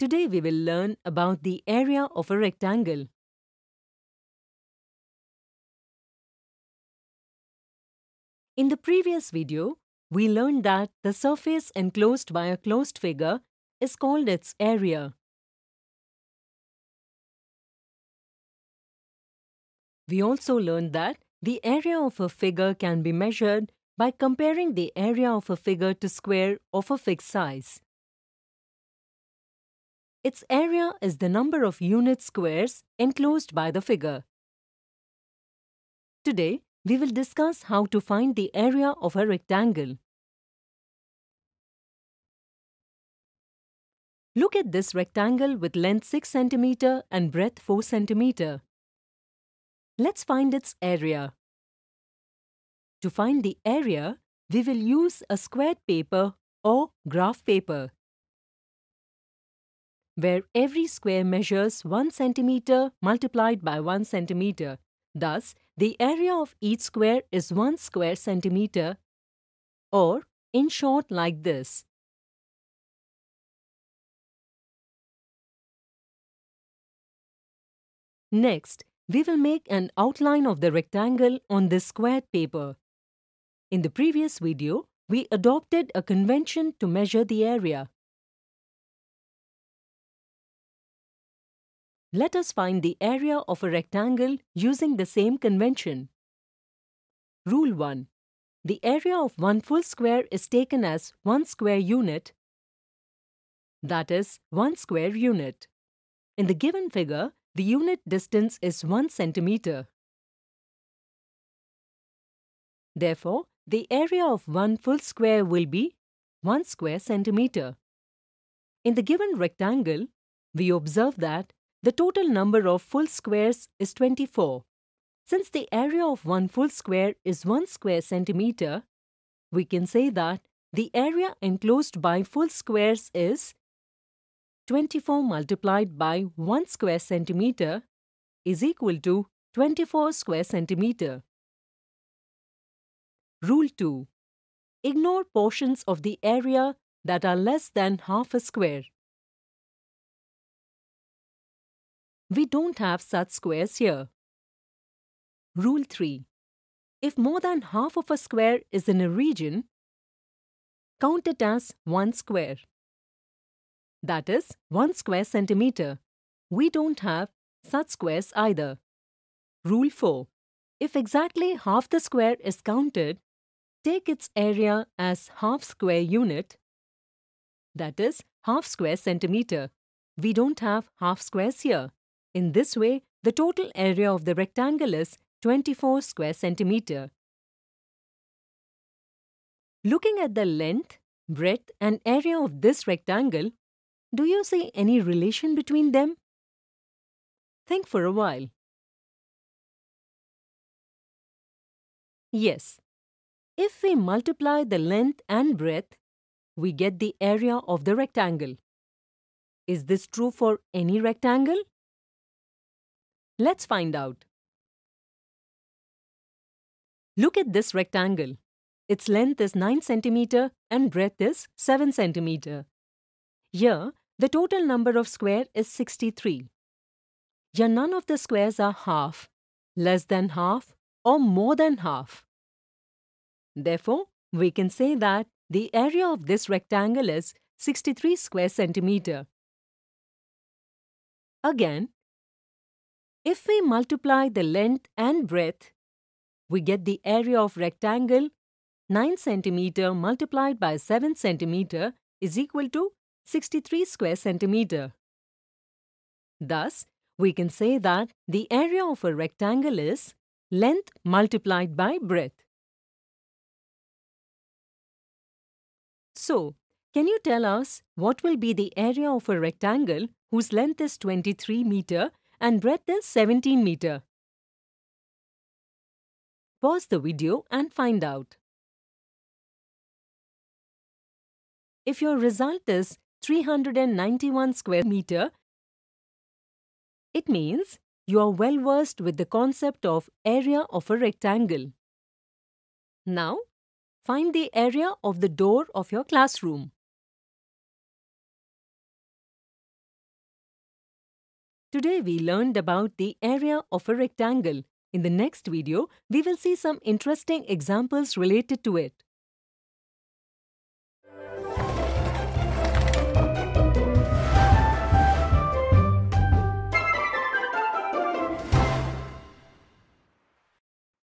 Today we will learn about the area of a rectangle. In the previous video, we learned that the surface enclosed by a closed figure is called its area. We also learned that the area of a figure can be measured by comparing the area of a figure to square of a fixed size. Its area is the number of unit squares enclosed by the figure. Today, we will discuss how to find the area of a rectangle. Look at this rectangle with length 6 cm and breadth 4 cm. Let's find its area. To find the area, we will use a squared paper or graph paper where every square measures 1 centimeter multiplied by 1 centimeter. Thus, the area of each square is 1 square centimeter or in short like this. Next, we will make an outline of the rectangle on this squared paper. In the previous video, we adopted a convention to measure the area. Let us find the area of a rectangle using the same convention. Rule 1. The area of one full square is taken as one square unit, that is, one square unit. In the given figure, the unit distance is 1 centimeter. Therefore, the area of one full square will be 1 square centimeter. In the given rectangle, we observe that the total number of full squares is 24. Since the area of one full square is 1 square centimeter, we can say that the area enclosed by full squares is 24 multiplied by 1 square centimeter is equal to 24 square centimeter. Rule 2. Ignore portions of the area that are less than half a square. We don't have such squares here. Rule 3. If more than half of a square is in a region, count it as 1 square. That is 1 square centimeter. We don't have such squares either. Rule 4. If exactly half the square is counted, take its area as half square unit, that is half square centimeter. We don't have half squares here. In this way, the total area of the rectangle is 24 square centimeter. Looking at the length, breadth and area of this rectangle, do you see any relation between them? Think for a while. Yes, if we multiply the length and breadth, we get the area of the rectangle. Is this true for any rectangle? Let's find out. Look at this rectangle. Its length is 9 cm and breadth is 7 cm. Here, the total number of square is 63. Here, none of the squares are half, less than half, or more than half. Therefore, we can say that the area of this rectangle is 63 square centimeter. Again, if we multiply the length and breadth, we get the area of rectangle 9 centimeter multiplied by 7 centimeter is equal to 63 square centimeter. Thus, we can say that the area of a rectangle is length multiplied by breadth. So, can you tell us what will be the area of a rectangle whose length is 23 meter and breadth is 17 meter. Pause the video and find out. If your result is 391 square meter, it means you are well versed with the concept of area of a rectangle. Now, find the area of the door of your classroom. Today we learned about the area of a rectangle. In the next video, we will see some interesting examples related to it.